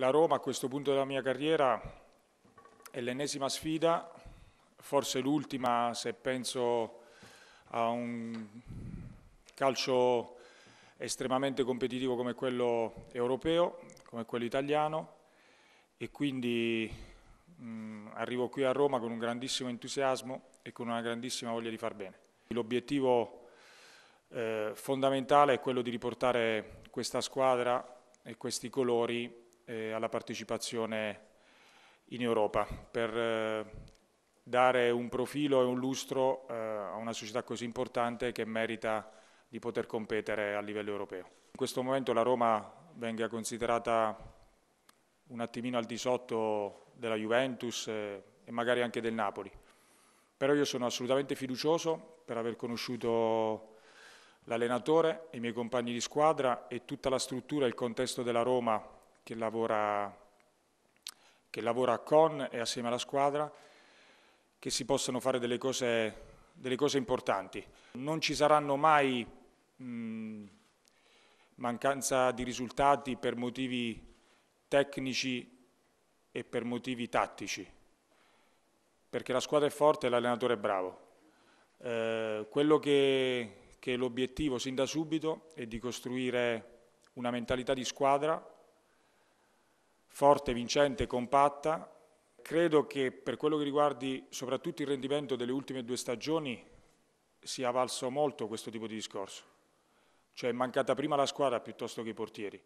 La Roma a questo punto della mia carriera è l'ennesima sfida, forse l'ultima se penso a un calcio estremamente competitivo come quello europeo, come quello italiano e quindi mh, mm, arrivo qui a Roma con un grandissimo entusiasmo e con una grandissima voglia di far bene. L'obiettivo eh, fondamentale è quello di riportare questa squadra e questi colori eh, alla partecipazione in Europa per eh, dare un profilo e un lustro eh, a una società così importante che merita di poter competere a livello europeo. In questo momento la Roma venga considerata un attimino al di sotto della Juventus eh, e magari anche del Napoli però io sono assolutamente fiducioso per aver conosciuto l'allenatore, i miei compagni di squadra e tutta la struttura e il contesto della Roma che lavora, che lavora con e assieme alla squadra, che si possano fare delle cose, delle cose importanti. Non ci saranno mai mh, mancanza di risultati per motivi tecnici e per motivi tattici, perché la squadra è forte e l'allenatore è bravo. Eh, quello che, che è l'obiettivo sin da subito è di costruire una mentalità di squadra forte, vincente, compatta. Credo che per quello che riguardi soprattutto il rendimento delle ultime due stagioni sia valso molto questo tipo di discorso. Cioè è mancata prima la squadra piuttosto che i portieri.